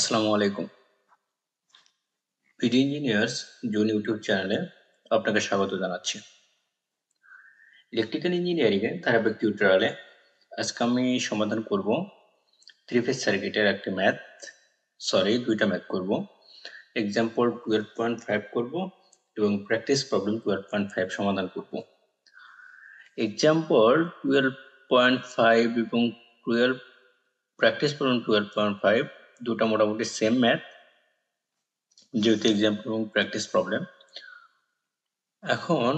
আসসালামু আলাইকুম video engineers June YouTube চ্যানেলে আপনাকে স্বাগত জানাচ্ছি ইলেকট্রিক্যাল ইঞ্জিনিয়ারিংয়ে ধারাবাহিক টিউটোরিয়ালে আজকে আমি সমাধান করব থ্রি ফেস সার্কিটের একটি ম্যাথ সরি দুইটা ম্যাথ করব এক্সাম্পল টুয়েলভ পয়েন্ট ফাইভ করবো এবং practice problem twelve point five সমাধান করব এক্সাম্পল টুয়েলভ পয়েন্ট ফাইভ এবং twelve practice problem twelve point five দুটো মোটামুটি সেম ম্যাথ যেহেতু এক্সাম্পল এবং প্র্যাকটিস প্রবলেম এখন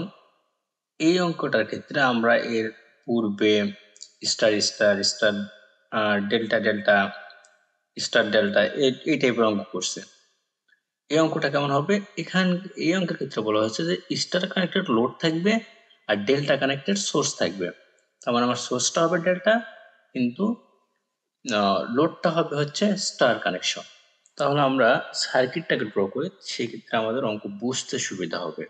এই অঙ্কটার ক্ষেত্রে আমরা এর পূর্বে star star star delta delta star delta এই টাইপের অঙ্ক করছে এই অঙ্কটা কেমন হবে এখান এই অঙ্কের ক্ষেত্রে বলা হয়েছে যে স্টার কানেক্টেড লোড থাকবে আর ডেল্টা কানেক্টেড সোর্স থাকবে তার মানে আমার সোর্সটা হবে ডেল্টা কিন্তু লোডটা হবে হচ্ছে স্টার কানেকশন তাহলে আমরা সার্কিটটাকে ড্র করে সেক্ষেত্রে আমাদের অঙ্ক বুঝতে সুবিধা হবে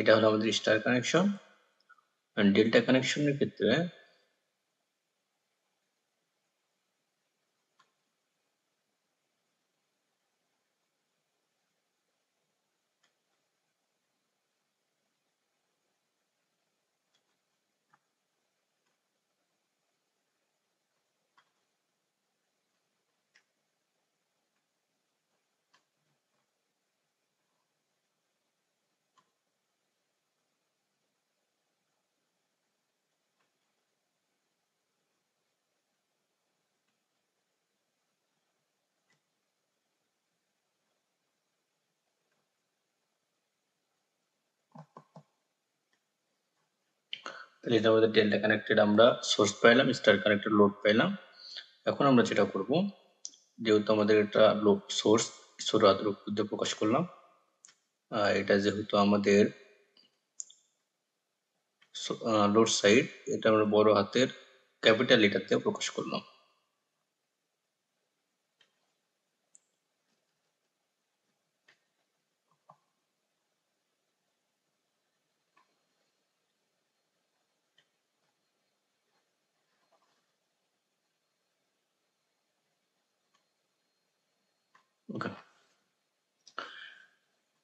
এটা হলো আমাদের স্টার কানেকশন ডেল্টা কানেকশনের ক্ষেত্রে তাহলে এটা আমাদের ডেল্টা কানেক্টেড আমরা সোর্স পাইলাম স্টার কানেক্টেড লোড পাইলাম এখন আমরা যেটা করব যেহেতু আমাদের এটা লোড সোর্স সোর আদরুদ্ধে প্রকাশ করলাম এটা যেহেতু আমাদের লোড সাইড এটা আমরা বড় হাতের ক্যাপিটাল লিটারতে প্রকাশ করলাম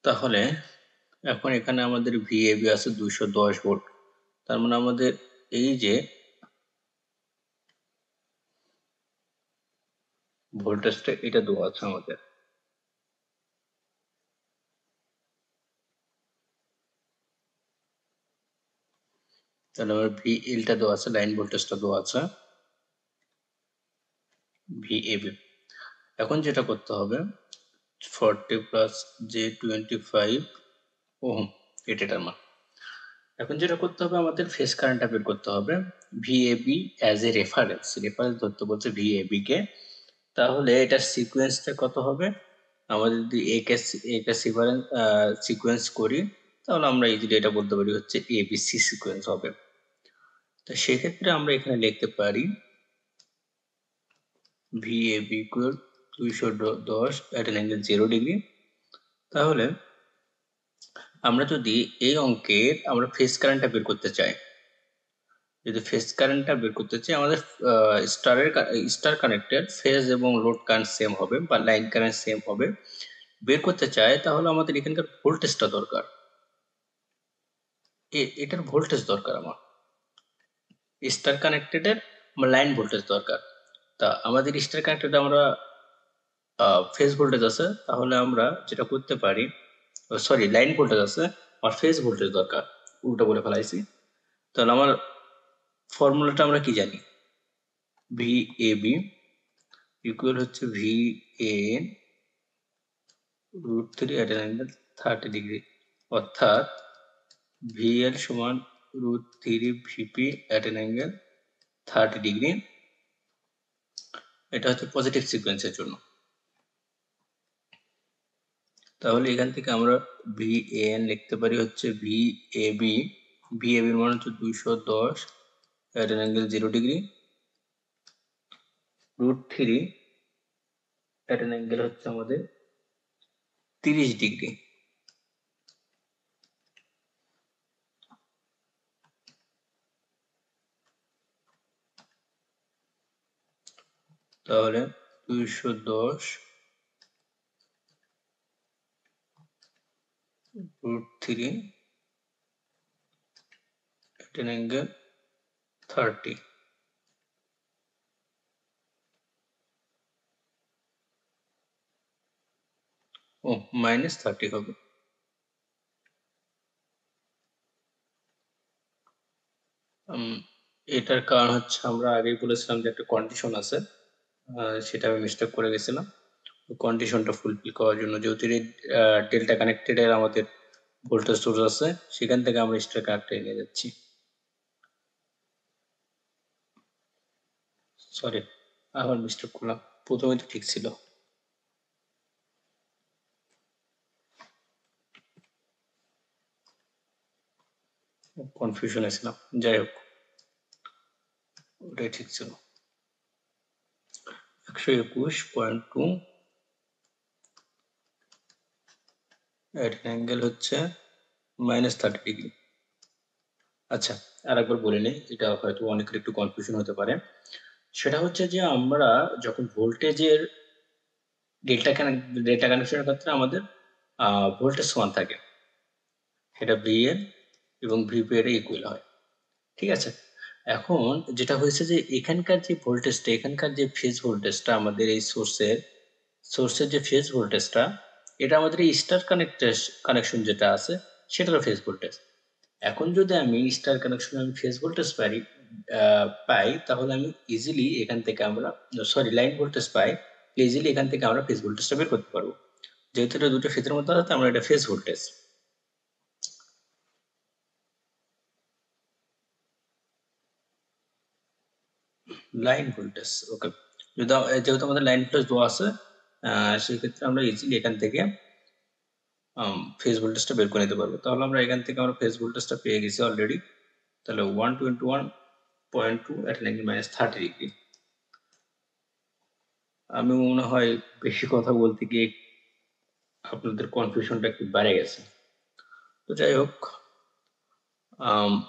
তাহলে এখন এখানে আমাদের ভিএবি আছে দুইশো দশ ভোল্ট তার মানে আমাদের এই যে ভোল্টেজটা এটা দেওয়া আছে আমাদের তাহলে আমার ভি এলটা দেওয়া আছে লাইন ভোল্টেজটা দেওয়া আছে ভি এবি এখন যেটা করতে হবে forty plus j twenty five ohm এটার মান এখন যেটা করতে হবে আমাদের ফেস কারেন্টটা বের করতে হবে B as A reference reference ধরতে বলছে এ কে তাহলে এটার সিকোয়েন্সটা কত হবে আমাদের যদি একে একে সিকোয়েন্স সিকোয়েন্স করি তাহলে আমরা ইজিলি এটা বলতে পারি হচ্ছে সি সিকোয়েন্স হবে তো সেক্ষেত্রে আমরা এখানে লিখতে পারি বি ইকুয়াল দুইশো দশ at an angle zero degree তাহলে আমরা যদি এই অঙ্কের আমরা ফেস কারেন্টটা বের করতে চাই যদি ফেস কারেন্টটা বের করতে চাই আমাদের স্টারের স্টার কানেক্টেড ফেজ এবং লোড কারেন্ট সেম হবে বা লাইন কারেন্ট সেম হবে বের করতে চাই তাহলে আমাদের এখানকার ভোল্টেজটা দরকার এটার ভোল্টেজ দরকার আমার স্টার কানেক্টেডের লাইন ভোল্টেজ দরকার তা আমাদের স্টার কানেক্টেড আমরা ফেস ভোল্টেজ আছে তাহলে আমরা যেটা করতে পারি সরি লাইন ভোল্টেজ আছে আমার ফেস ভোল্টেজ দরকার উল্টো বলে ফেলাইছি তাহলে আমার ফর্মুলাটা আমরা কি জানি ভি এ বি ইকুয়াল হচ্ছে V A root three at an angle thirty degree অর্থাৎ ভিএল সমান root three VP at an angle thirty degree এটা হচ্ছে পজিটিভ সিকোয়েন্সের জন্য তাহলে এখান থেকে আমরা ভি এন লিখতে পারি হচ্ছে V A B V A B মান হচ্ছে দুইশো দশ at an angle zero degree root three at an angle হচ্ছে আমাদের তিরিশ ডিগ্রি তাহলে দুইশো দশ root 3 at an angle 30. ও মাইনাস থার্টি হবে এটার কারণ হচ্ছে আমরা আগেই বলেছিলাম যে একটা কন্ডিশন আছে সেটা আমি মিস্টেক করে গেছিলাম কন্ডিশনটা ফুলফিল করার জন্য যেহেতু ডেল্টা কানেক্টেডের আমাদের ভোল্টেজ সোর্স আছে সেখান থেকে আমরা স্টার কানেক্টে নিয়ে যাচ্ছি সরি আবার মিস্টেক করলাম প্রথমে তো ঠিক ছিল কনফিউশনে ছিলাম যাই হোক ওটাই ঠিক ছিল একশো একুশ পয়েন্ট টু এর অ্যাঙ্গেল হচ্ছে মাইনাস থার্টি ডিগ্রি আচ্ছা আর একবার বলে নিই এটা হয়তো অনেকের একটু কনফিউশন হতে পারে সেটা হচ্ছে যে আমরা যখন ভোল্টেজের ডেল্টা কানেক্ট ডেল্টা কানেকশনের ক্ষেত্রে আমাদের ভোল্টেজ সমান থাকে এটা ভি এর এবং ভি পি এর ইকুয়াল হয় ঠিক আছে এখন যেটা হয়েছে যে এখানকার যে ভোল্টেজটা এখানকার যে ফেজ ভোল্টেজটা আমাদের এই সোর্সের সোর্সের যে ফেজ ভোল্টেজটা এটা আমাদের স্টার কানেক্টের কানেকশন যেটা আছে হলো ফেস ভোল্টেজ এখন যদি আমি স্টার কানেকশন আমি ফেস ভোল্টেজ পাই পাই তাহলে আমি ইজিলি এখান থেকে আমরা সরি লাইন ভোল্টেজ পাই ইজিলি এখান থেকে আমরা ফেস ভোল্টেজটা বের করতে পারবো যেহেতু এটা দুটো ফেজের মধ্যে আছে আমরা এটা phase voltage line voltage okay যেহেতু আমাদের লাইন ভোল্টেজ দেওয়া আছে সেক্ষেত্রে আমরা ইজিলি এখান থেকে ফেস ভোল্টেজটা বের করে নিতে পারবো তাহলে আমরা এখান থেকে আমরা ফেস ভোল্টেজটা পেয়ে গেছি অলরেডি তাহলে one twenty one point two at nine minus thirty degree আমি মনে হয় বেশি কথা বলতে গিয়ে আপনাদের কনফিউশনটা একটু বেড়ে গেছে তো যাই হোক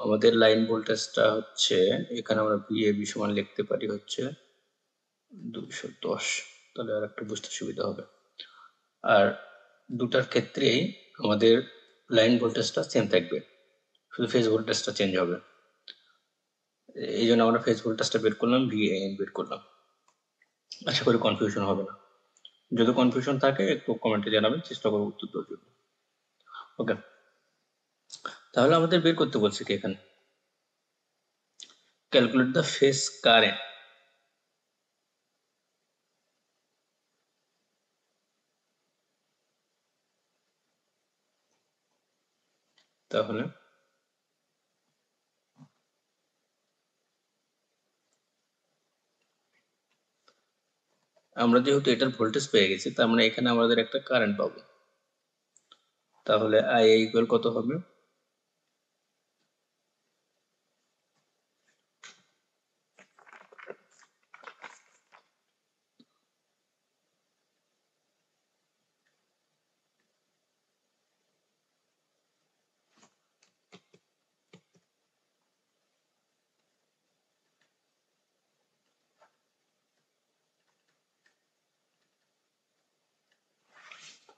আমাদের লাইন ভোল্টেজটা হচ্ছে এখানে আমরা বি সমান লিখতে পারি হচ্ছে দুশো দশ তাহলে আর একটু বুঝতে সুবিধা হবে আর দুটার ক্ষেত্রেই আমাদের লাইন ভোল্টেজটা সেম থাকবে শুধু ফেজ ভোল্টেজটা চেঞ্জ হবে এই জন্য আমরা ফেজ ভোল্টেজটা বের করলাম ভিএন বের করলাম আশা করি কনফিউশন হবে না যদি কনফিউশন থাকে একটু কমেন্টে জানাবেন চেষ্টা করবো উত্তর দেওয়ার জন্য ওকে তাহলে আমাদের বের করতে বলছে কি এখানে ক্যালকুলেট দ্য ফেস কারেন্ট তাহলে আমরা যেহেতু এটার ভোল্টেজ পেয়ে গেছি তার মানে এখানে আমাদের একটা কারেন্ট পাবো তাহলে আই ইকুয়াল কত হবে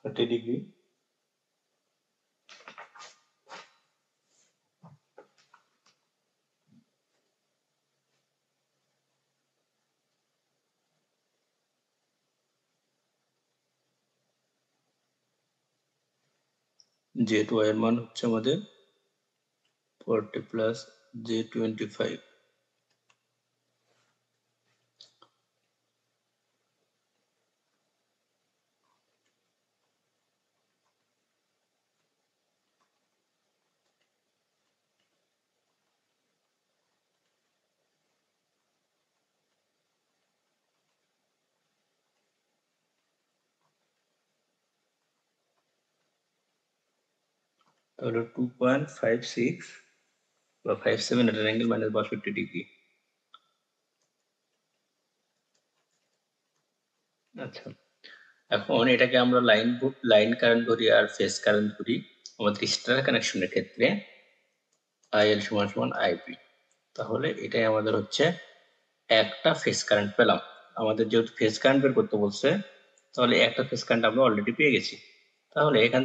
30 degree जेट वायर मान हम forty plus j twenty five তাহলে টু পয়েন্ট ফাইভ সিক্স বা ফাইভ সেভেন এটার অ্যাঙ্গেল মাইনাস বাষট্টি ডিগ্রি আচ্ছা এখন এটাকে আমরা লাইন লাইন কারেন্ট ধরি আর ফেস কারেন্ট ধরি আমাদের স্টার কানেকশনের ক্ষেত্রে আই এল সমান সমান আইপি তাহলে এটাই আমাদের হচ্ছে একটা ফেস কারেন্ট পেলাম আমাদের যেহেতু ফেস কারেন্ট বের করতে বলছে তাহলে একটা ফেস কারেন্ট আমরা অলরেডি পেয়ে গেছি তাহলে এখান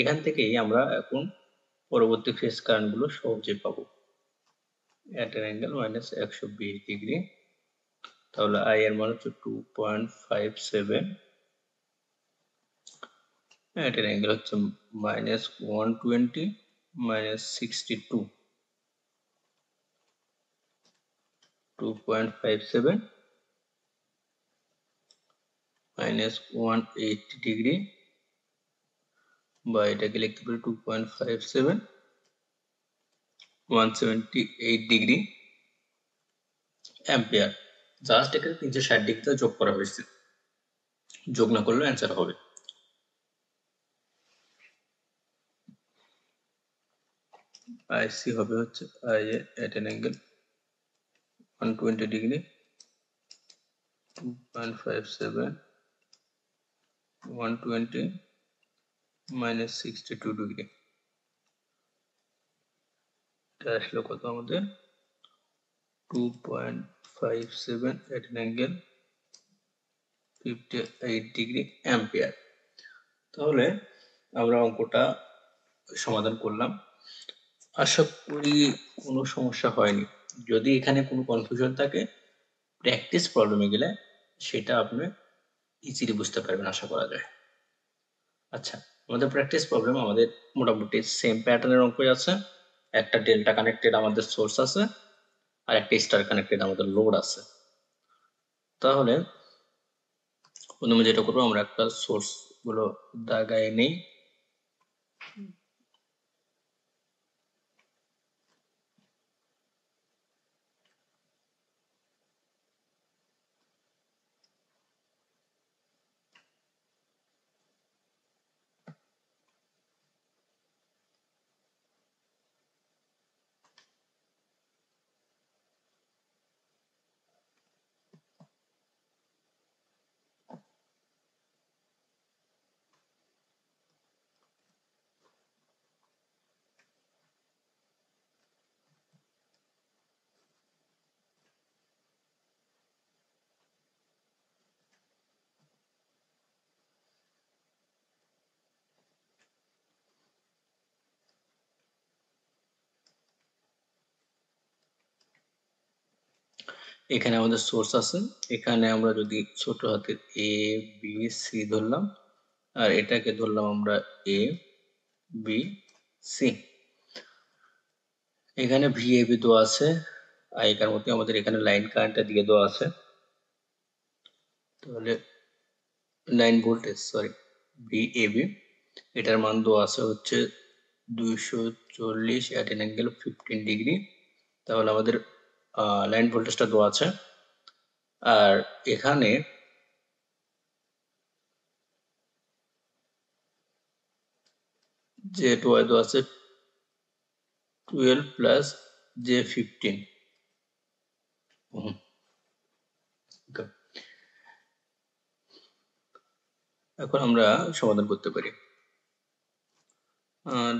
এখান থেকেই আমরা এখন পরবর্তী ফেস গুলো সহজে পাবো অ্যাট অ্যান অ্যাঙ্গেল মাইনাস একশো বিশ ডিগ্রি তাহলে আই এর মান হচ্ছে two point five seven at an angle হচ্ছে minus one twenty minus sixty two two point five seven minus one eighty degree বা এটাকে লিখতে পারি two point five seven one seventy eight degree ampere just এখানে তিনশো ষাট ডিগ্রিতে যোগ করা হয়েছে যোগ না করলে অ্যান্সার হবে আইসি হবে হচ্ছে I at an angle one twenty degree two point five seven one twenty minus sixty two degree এটা আসলো কত আমাদের two point five seven at an angle fifty eight degree ampere তাহলে আমরা অঙ্কটা সমাধান করলাম আশা করি কোনো সমস্যা হয়নি যদি এখানে কোনো কনফিউশন থাকে প্র্যাকটিস প্রবলেমে গেলে সেটা আপনি ইজিলি বুঝতে পারবেন আশা করা যায় আচ্ছা আমাদের প্র্যাকটিস প্রবলেম আমাদের মোটামুটি সেম প্যাটার্নের অঙ্ক আছে একটা ডেল্টা কানেক্টেড আমাদের সোর্স আছে আর একটা স্টার কানেক্টেড আমাদের লোড আছে তাহলে প্রথমে যেটা করবো আমরা একটা সোর্স গুলো দাগায় নেই এখানে আমাদের সোর্স আছে এখানে আমরা যদি ছোট হাতের এ বি সি ধরলাম আর এটাকে ধরলাম আমরা এ বি সি এখানে ভি এ বি দেওয়া আছে আর এখান মধ্যে আমাদের এখানে লাইন কারেন্টটা দিয়ে দেওয়া আছে তাহলে line voltage sorry V A B এটার মান দেওয়া আছে হচ্ছে দুইশো চল্লিশ at an angle fifteen degree তাহলে আমাদের লাইন ভোল্টেজটা দেওয়া আছে আর এখানে যে ওয়াই দেওয়া আছে টুয়েলভ প্লাস জে ফিফটিন এখন আমরা সমাধান করতে পারি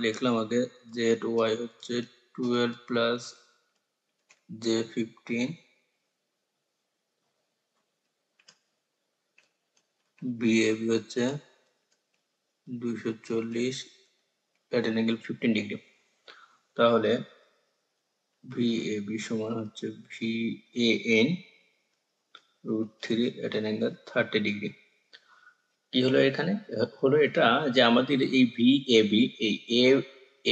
লিখলাম আগে জেড ওয়াই হচ্ছে টুয়েলভ প্লাস J15 বিএবি হচ্ছে দুইশো চল্লিশ at an angle fifteen degree তাহলে ভিএবি সমান হচ্ছে N root three at an angle thirty degree কি হলো এখানে হলো এটা যে আমাদের এই ভি এ বি এই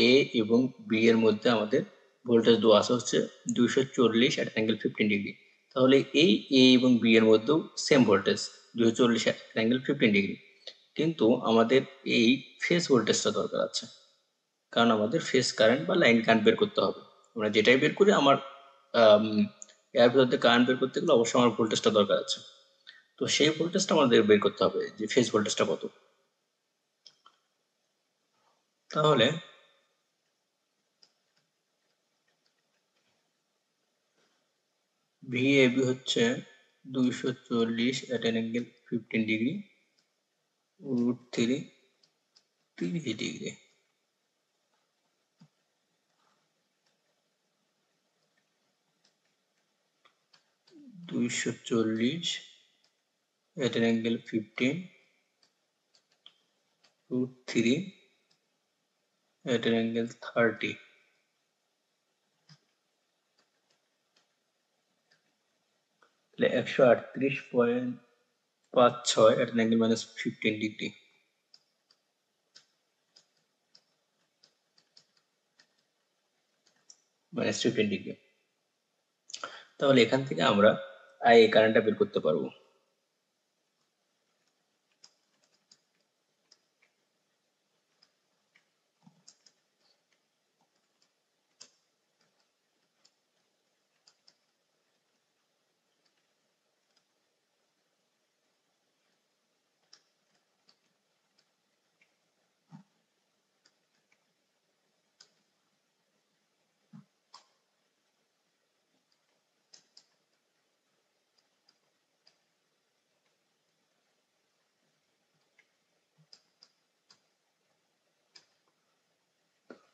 এ এবং বি এর মধ্যে আমাদের ভোল্টেজ দেওয়া আছে হচ্ছে দুইশো চল্লিশ অ্যাট অ্যাঙ্গেল ফিফটিন ডিগ্রি তাহলে এই এ এবং বি এর মধ্যেও সেম ভোল্টেজ দুশো চল্লিশ অ্যাট অ্যাঙ্গেল ফিফটিন ডিগ্রি কিন্তু আমাদের এই ফেস ভোল্টেজটা দরকার আছে কারণ আমাদের ফেস কারেন্ট বা লাইন কারেন্ট বের করতে হবে আমরা যেটাই বের করি আমার এর ভিতরে কারেন্ট বের করতে গেলে অবশ্যই আমার ভোল্টেজটা দরকার আছে তো সেই ভোল্টেজটা আমাদের বের করতে হবে যে ফেস ভোল্টেজটা কত তাহলে ভিএবি হচ্ছে দুইশো চল্লিশ at an angle fifteen degree root three তিরিশ ডিগ্রি দুইশো চল্লিশ at an angle fifteen root three at an angle 30 তাহলে একশো আটত্রিশ পয়েন্ট পাঁচ ছয় at angle minus fifteen degree minus fifteen degree তাহলে এখান থেকে আমরা আই কারেন্টটা বের করতে পারবো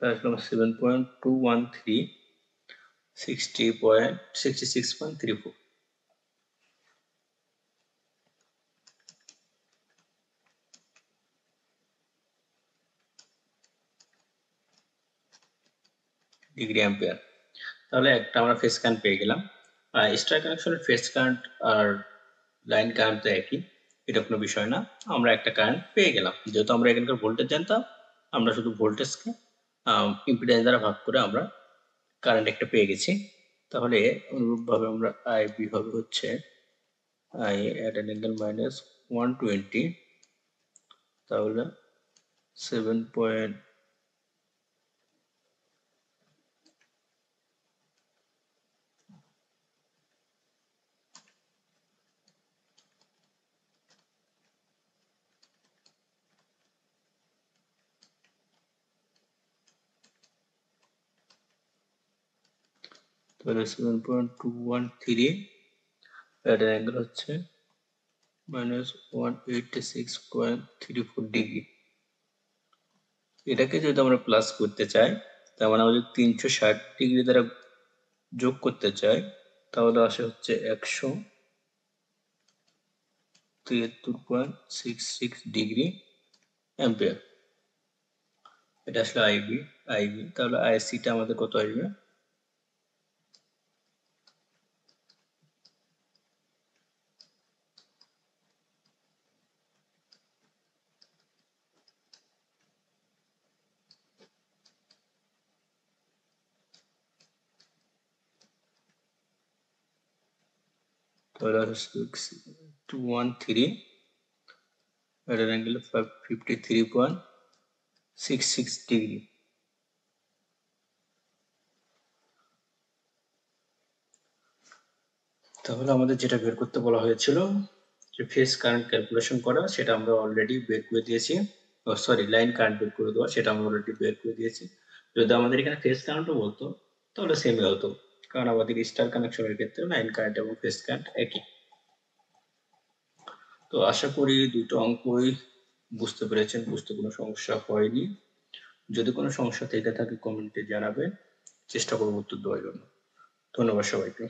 point two one three sixty point sixty six point three four degree ampere তাহলে একটা আমরা ফেস কারেন্ট পেয়ে গেলাম আর স্টার কানেকশনের ফেস কারেন্ট আর লাইন কারেন্ট তো একই এটা কোনো বিষয় না আমরা একটা কারেন্ট পেয়ে গেলাম যেহেতু আমরা এখানকার ভোল্টেজ জানতাম আমরা শুধু ভোল্টেজকে ইম্পিডেন্স দ্বারা ভাগ করে আমরা কারেন্ট একটা পেয়ে গেছি তাহলে অনুরূপভাবে আমরা আই বি হবে হচ্ছে I at an angle minus one twenty তাহলে সেভেন পয়েন্ট তাহলে seven point two one three এর অ্যাঙ্গেল হচ্ছে minus one eighty six point three four degree এটাকে যদি আমরা প্লাস করতে চাই তার মানে আমাদের তিনশো ষাট ডিগ্রি দ্বারা যোগ করতে চাই তাহলে আসে হচ্ছে একশো তিয়াত্তর point six six degree ampere এটা আসলে আইবি আইবি তাহলে আইসিটা আমাদের কত আসবে dollar six two at an angle of fifty degree. তাহলে আমাদের যেটা বের করতে বলা হয়েছিল যে ফেস কারেন্ট ক্যালকুলেশন করা সেটা আমরা অলরেডি বের করে দিয়েছি সরি লাইন কারেন্ট বের করে দেওয়া সেটা আমরা অলরেডি বের করে দিয়েছি যদি আমাদের এখানে ফেস কারেন্টও বলতো তাহলে সেমই হতো কারণ আমাদের স্টার কানেকশনের ক্ষেত্রে লাইন কারেন্ট এবং ফেস কারেন্ট একই তো আশা করি দুটো অঙ্কই বুঝতে পেরেছেন বুঝতে কোনো সমস্যা হয়নি যদি কোনো সমস্যা থেকে থাকে কমেন্টে জানাবেন চেষ্টা করব উত্তর দেওয়ার জন্য ধন্যবাদ সবাইকে